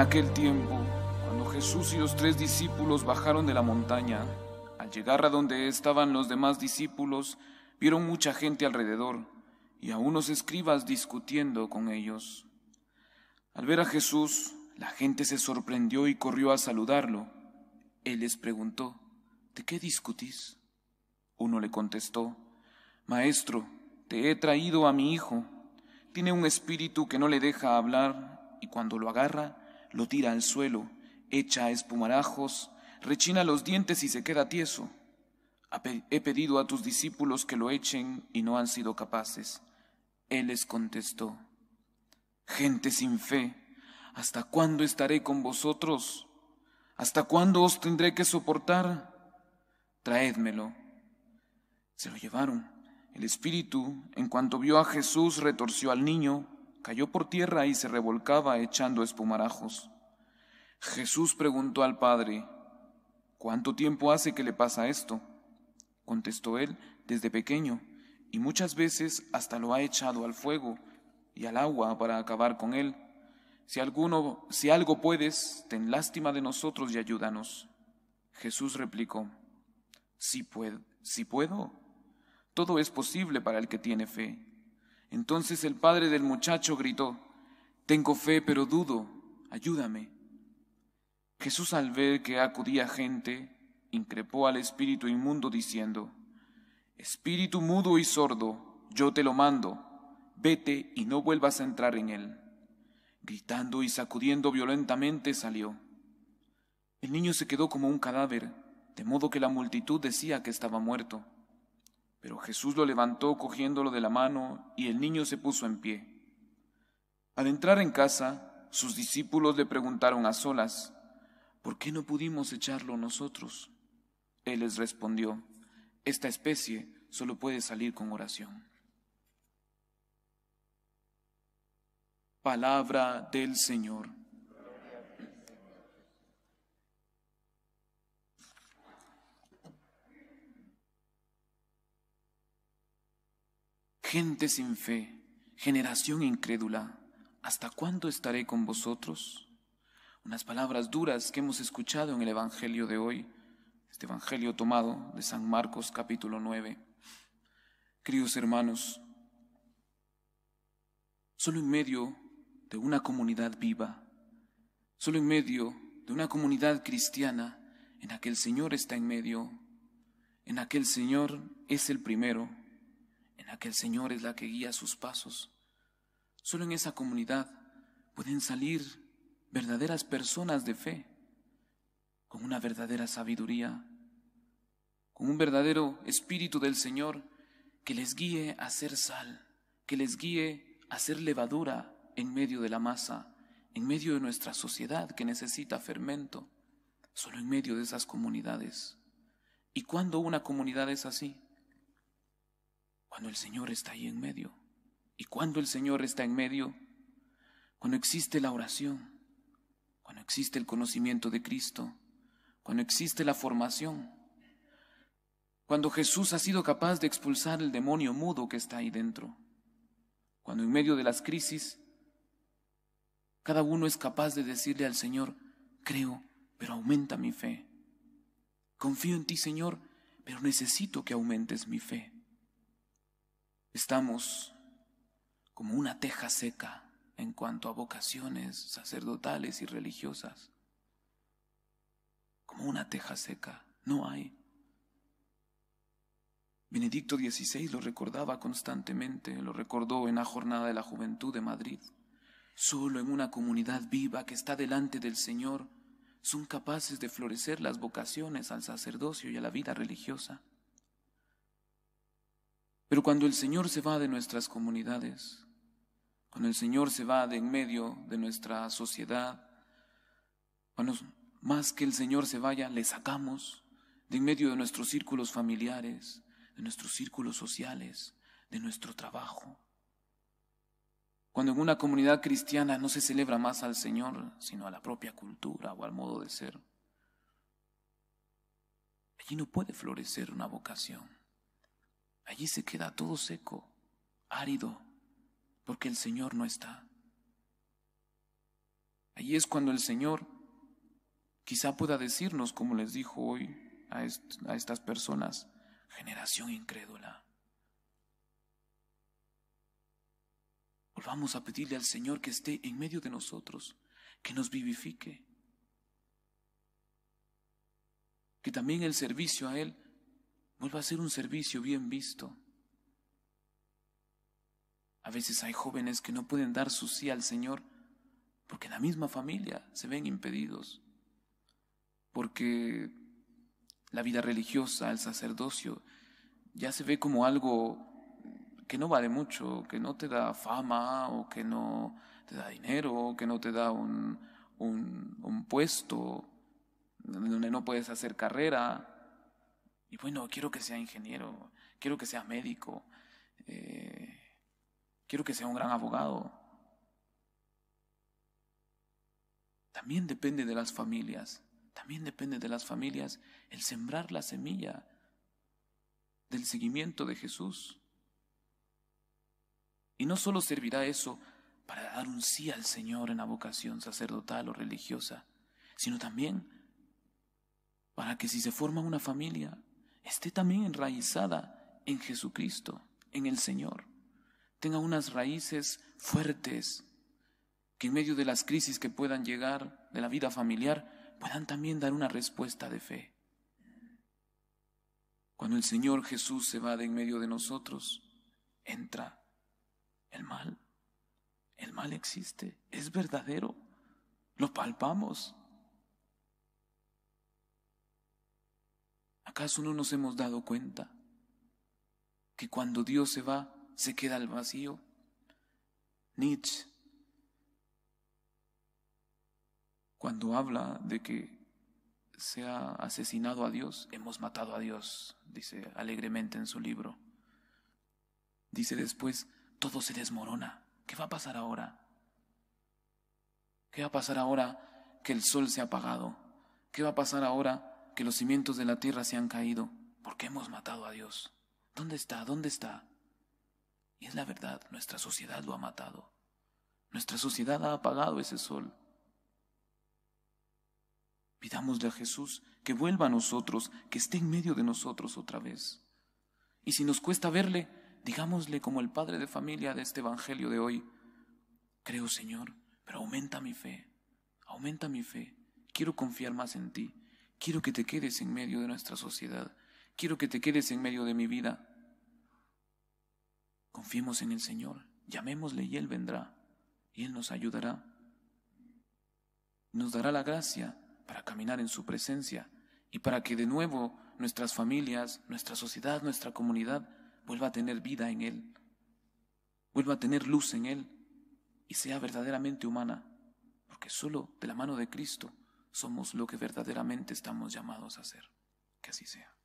aquel tiempo, cuando Jesús y los tres discípulos bajaron de la montaña, al llegar a donde estaban los demás discípulos, vieron mucha gente alrededor y a unos escribas discutiendo con ellos. Al ver a Jesús, la gente se sorprendió y corrió a saludarlo. Él les preguntó, ¿de qué discutís? Uno le contestó, Maestro, te he traído a mi hijo. Tiene un espíritu que no le deja hablar y cuando lo agarra, lo tira al suelo, echa espumarajos, rechina los dientes y se queda tieso. He pedido a tus discípulos que lo echen y no han sido capaces. Él les contestó, Gente sin fe, ¿hasta cuándo estaré con vosotros? ¿Hasta cuándo os tendré que soportar? Traédmelo. Se lo llevaron. El espíritu, en cuanto vio a Jesús, retorció al niño cayó por tierra y se revolcaba echando espumarajos. Jesús preguntó al Padre, ¿cuánto tiempo hace que le pasa esto? Contestó él, desde pequeño, y muchas veces hasta lo ha echado al fuego y al agua para acabar con él. Si alguno, si algo puedes, ten lástima de nosotros y ayúdanos. Jesús replicó, si puedo, si puedo, todo es posible para el que tiene fe. Entonces el padre del muchacho gritó, Tengo fe pero dudo, ayúdame. Jesús al ver que acudía gente, increpó al espíritu inmundo diciendo, Espíritu mudo y sordo, yo te lo mando, vete y no vuelvas a entrar en él. Gritando y sacudiendo violentamente salió. El niño se quedó como un cadáver, de modo que la multitud decía que estaba muerto. Pero Jesús lo levantó cogiéndolo de la mano y el niño se puso en pie. Al entrar en casa, sus discípulos le preguntaron a solas, ¿por qué no pudimos echarlo nosotros? Él les respondió, esta especie solo puede salir con oración. Palabra del Señor. gente sin fe, generación incrédula, ¿hasta cuándo estaré con vosotros? Unas palabras duras que hemos escuchado en el Evangelio de hoy, este Evangelio tomado de San Marcos capítulo 9. Queridos hermanos, solo en medio de una comunidad viva, solo en medio de una comunidad cristiana en la que el Señor está en medio, en la que el Señor es el primero, en aquel Señor es la que guía sus pasos. Solo en esa comunidad pueden salir verdaderas personas de fe, con una verdadera sabiduría, con un verdadero espíritu del Señor que les guíe a ser sal, que les guíe a ser levadura en medio de la masa, en medio de nuestra sociedad que necesita fermento, solo en medio de esas comunidades. ¿Y cuando una comunidad es así? el Señor está ahí en medio. Y cuando el Señor está en medio, cuando existe la oración, cuando existe el conocimiento de Cristo, cuando existe la formación, cuando Jesús ha sido capaz de expulsar el demonio mudo que está ahí dentro, cuando en medio de las crisis, cada uno es capaz de decirle al Señor, creo, pero aumenta mi fe. Confío en ti, Señor, pero necesito que aumentes mi fe. Estamos como una teja seca en cuanto a vocaciones sacerdotales y religiosas. Como una teja seca, no hay. Benedicto XVI lo recordaba constantemente, lo recordó en la Jornada de la Juventud de Madrid. Solo en una comunidad viva que está delante del Señor son capaces de florecer las vocaciones al sacerdocio y a la vida religiosa. Pero cuando el Señor se va de nuestras comunidades, cuando el Señor se va de en medio de nuestra sociedad, cuando más que el Señor se vaya, le sacamos de en medio de nuestros círculos familiares, de nuestros círculos sociales, de nuestro trabajo. Cuando en una comunidad cristiana no se celebra más al Señor, sino a la propia cultura o al modo de ser, allí no puede florecer una vocación. Allí se queda todo seco, árido, porque el Señor no está. Allí es cuando el Señor quizá pueda decirnos, como les dijo hoy a, estas personas, generación incrédula. Volvamos a pedirle al Señor que esté en medio de nosotros, que nos vivifique, que también el servicio a Él vuelva a ser un servicio bien visto. A veces hay jóvenes que no pueden dar su sí al Señor porque en la misma familia se ven impedidos, porque la vida religiosa, el sacerdocio, ya se ve como algo que no vale mucho, que no te da fama o que no te da dinero, que no te da un, un puesto donde no puedes hacer carrera, y bueno, quiero que sea ingeniero, quiero que sea médico, eh, quiero que sea un gran abogado. También depende de las familias, también depende de las familias el sembrar la semilla del seguimiento de Jesús. Y no solo servirá eso para dar un sí al Señor en la vocación sacerdotal o religiosa, sino también para que si se forma una familia, esté también enraizada en Jesucristo, en el Señor. Tenga unas raíces fuertes que en medio de las crisis que puedan llegar de la vida familiar puedan también dar una respuesta de fe. Cuando el Señor Jesús se va de en medio de nosotros, entra el mal. El mal existe, es verdadero, lo palpamos, ¿Acaso no nos hemos dado cuenta que cuando Dios se va, se queda al vacío? Nietzsche, cuando habla de que se ha asesinado a Dios, hemos matado a Dios, dice alegremente en su libro. Dice después, todo se desmorona. ¿Qué va a pasar ahora? ¿Qué va a pasar ahora que el sol se ha apagado? ¿Qué va a pasar ahora que los cimientos de la tierra se han caído, porque hemos matado a Dios. ¿Dónde está? ¿Dónde está? Y es la verdad, nuestra sociedad lo ha matado. Nuestra sociedad ha apagado ese sol. Pidámosle a Jesús que vuelva a nosotros, que esté en medio de nosotros otra vez. Y si nos cuesta verle, digámosle como el padre de familia de este Evangelio de hoy, creo Señor, pero aumenta mi fe, aumenta mi fe, quiero confiar más en ti, Quiero que te quedes en medio de nuestra sociedad. Quiero que te quedes en medio de mi vida. Confiemos en el Señor. Llamémosle y Él vendrá. Y Él nos ayudará. Nos dará la gracia para caminar en su presencia y para que de nuevo nuestras familias, nuestra sociedad, nuestra comunidad vuelva a tener vida en Él, vuelva a tener luz en Él y sea verdaderamente humana, porque solo de la mano de Cristo somos lo que verdaderamente estamos llamados a ser. Que así sea.